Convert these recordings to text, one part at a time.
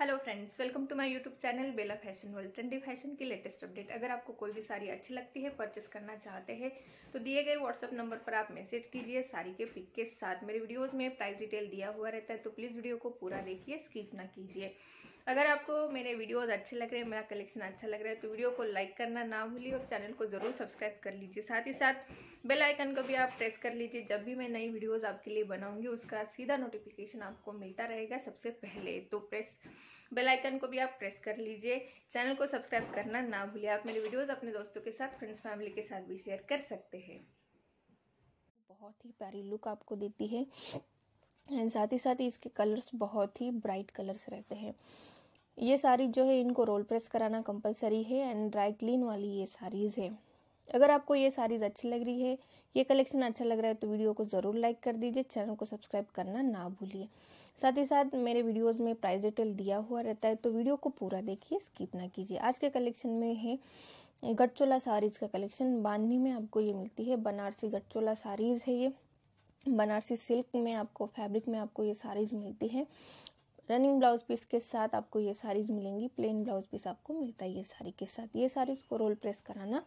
hello friends welcome to my YouTube channel Bela fashion world trendy fashion की latest update अगर आपको कोई भी साड़ी अच्छी लगती है परचेस करना चाहते हैं तो दिए गए व्हाट्सअप नंबर पर आप मैसेज कीजिए साड़ी के पिक के साथ मेरे वीडियोस में प्राइस डिटेल दिया हुआ रहता है तो प्लीज़ वीडियो को पूरा देखिए स्किप ना कीजिए अगर आपको मेरे वीडियोज़ अच्छे लग रहे हैं मेरा कलेक्शन अच्छा लग रहा है तो वीडियो को लाइक करना ना भूलिए और चैनल को ज़रूर सब्सक्राइब कर लीजिए साथ ही साथ बेल आइकन को भी आप प्रेस कर लीजिए जब भी मैं नई वीडियोज़ आपके लिए बनाऊँगी उसका सीधा नोटिफिकेशन आपको मिलता रहेगा सबसे पहले तो प्रेस बेल आइकन को भी आप प्रेस कर लीजिए चैनल को सब्सक्राइब करना ना भूलिए आप मेरे वीडियोस अपने दोस्तों के साथ फ्रेंड्स फैमिली के साथ भी शेयर कर सकते हैं बहुत ही प्यारी लुक आपको देती है एंड साथ ही साथ इसके कलर्स बहुत ही ब्राइट कलर्स रहते हैं ये साड़ी जो है इनको रोल प्रेस कराना कंपलसरी है एंड ड्राई क्लीन वाली ये साड़ीज़ है अगर आपको ये साड़ीज़ अच्छी लग रही है ये कलेक्शन अच्छा लग रहा है तो वीडियो को ज़रूर लाइक कर दीजिए चैनल को सब्सक्राइब करना ना भूलिए साथ ही साथ मेरे वीडियोस में प्राइस डिटेल दिया हुआ रहता है तो वीडियो को पूरा देखिए स्किप ना कीजिए आज के कलेक्शन में है गटचोला साड़ीज़ का कलेक्शन बांधनी में आपको ये मिलती है बनारसी गटचोला साड़ीज़ है ये बनारसी सिल्क में आपको फैब्रिक में आपको ये साड़ीज़ मिलती है रनिंग ब्लाउज पीस के साथ आपको ये साड़ीज मिलेंगी प्लेन ब्लाउज पीस आपको मिलता है ये साड़ी के साथ ये साड़ीज को रोल प्रेस कराना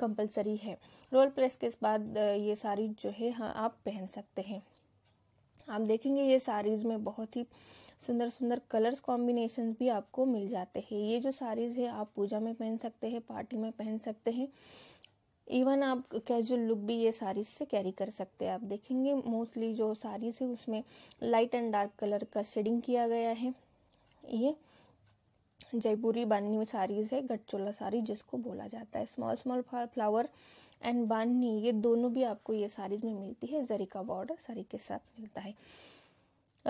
कंपलसरी है रोल प्रेस के बाद ये साड़ी जो है हाँ आप पहन सकते हैं आप देखेंगे ये साड़ीज़ में बहुत ही सुंदर सुंदर कलर्स कॉम्बिनेशन भी आपको मिल जाते हैं ये जो साड़ीज़ है आप पूजा में पहन सकते हैं पार्टी में पहन सकते हैं इवन आप कैजुअल लुक भी ये साड़ीज से कैरी कर सकते हैं आप देखेंगे मोस्टली जो साड़ीज है उसमें लाइट एंड डार्क कलर का शेडिंग किया गया है ये जयपुरी बानी साड़ीज है गटचोला साड़ी जिसको बोला जाता है स्मॉल स्मॉल फ्लावर एंड बाननी ये दोनों भी आपको ये साड़ी में मिलती है जरी का बॉर्डर साड़ी के साथ मिलता है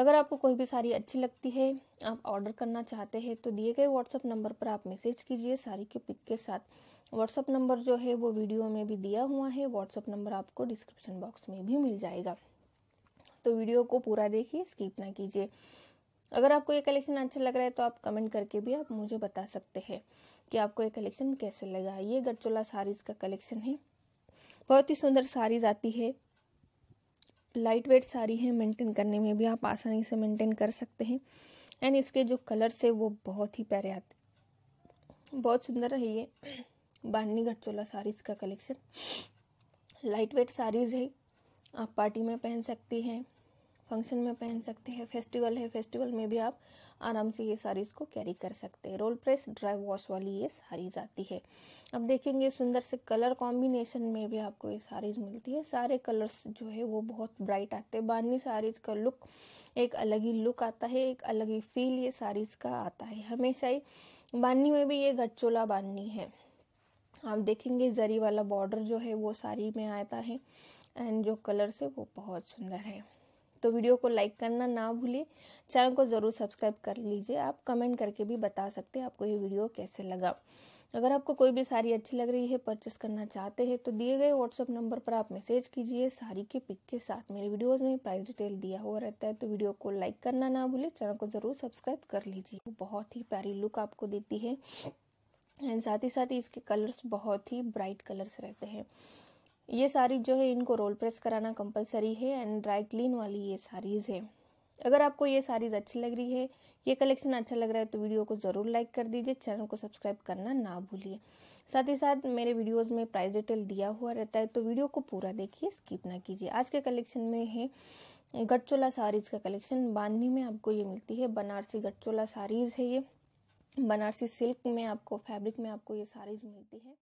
अगर आपको कोई भी साड़ी अच्छी लगती है आप ऑर्डर करना चाहते हैं तो दिए गए व्हाट्सअप नंबर पर आप मैसेज कीजिए साड़ी के पिक के साथ व्हाट्सअप नंबर जो है वो वीडियो में भी दिया हुआ है व्हाट्सअप नंबर आपको डिस्क्रिप्शन बॉक्स में भी मिल जाएगा तो वीडियो को पूरा देखिए स्किप ना कीजिए अगर आपको ये कलेक्शन अच्छा लग रहा है तो आप कमेंट करके भी आप मुझे बता सकते हैं कि आपको ये कलेक्शन कैसे लगा ये गरचोला साड़ीज़ का कलेक्शन है बहुत ही सुंदर साड़ीज आती है लाइट वेट साड़ी है मेंटेन करने में भी आप आसानी से मेंटेन कर सकते हैं एंड इसके जो कलर्स है वो बहुत ही प्यारे आते बहुत सुंदर है ये बाननी घटचोला साड़ीज का कलेक्शन लाइट वेट साड़ीज़ है आप पार्टी में पहन सकती हैं फंक्शन में पहन सकते हैं फेस्टिवल है फेस्टिवल में भी आप आराम से ये साड़ीज़ को कैरी कर सकते हैं रोल प्रेस ड्राई वॉश वाली ये साड़ीज आती है अब देखेंगे सुंदर से कलर कॉम्बिनेशन में भी आपको ये साड़ीज मिलती है सारे कलर्स जो है वो बहुत ब्राइट आते हैं बानी साड़ीज का लुक एक अलग ही लुक आता है एक अलग ही फील ये साड़ीज का आता है हमेशा ही बाननी में भी ये गच्चोला बाननी है आप देखेंगे जरी वाला बॉर्डर जो है वो साड़ी में आता है एंड जो कलर है वो बहुत सुंदर है तो वीडियो को लाइक करना ना भूलिए चैनल को ज़रूर सब्सक्राइब कर लीजिए आप कमेंट करके भी बता सकते हैं आपको ये वीडियो कैसे लगा अगर आपको कोई भी साड़ी अच्छी लग रही है परचेस करना चाहते हैं तो दिए गए व्हाट्सअप नंबर पर आप मैसेज कीजिए साड़ी के पिक के साथ मेरे वीडियोस में प्राइस डिटेल दिया हुआ रहता है तो वीडियो को लाइक करना ना भूले चैनल को ज़रूर सब्सक्राइब कर लीजिए बहुत ही प्यारी लुक आपको देती है एंड साथ ही साथ इसके कलर्स बहुत ही ब्राइट कलर्स रहते हैं ये सारी जो है इनको रोल प्रेस कराना कंपलसरी है एंड ड्राई क्लीन वाली ये साड़ीज़ है अगर आपको ये साड़ीज़ अच्छी लग रही है ये कलेक्शन अच्छा लग रहा है तो वीडियो को ज़रूर लाइक कर दीजिए चैनल को सब्सक्राइब करना ना भूलिए साथ ही साथ मेरे वीडियोस में प्राइस डिटेल दिया हुआ रहता है तो वीडियो को पूरा देखिए स्किप ना कीजिए आज के कलेक्शन में है गटचोला साड़ीज़ का कलेक्शन बांधनी में आपको ये मिलती है बनारसी गटचोला साड़ीज़ है ये बनारसी सिल्क में आपको फैब्रिक में आपको ये साड़ीज़ मिलती है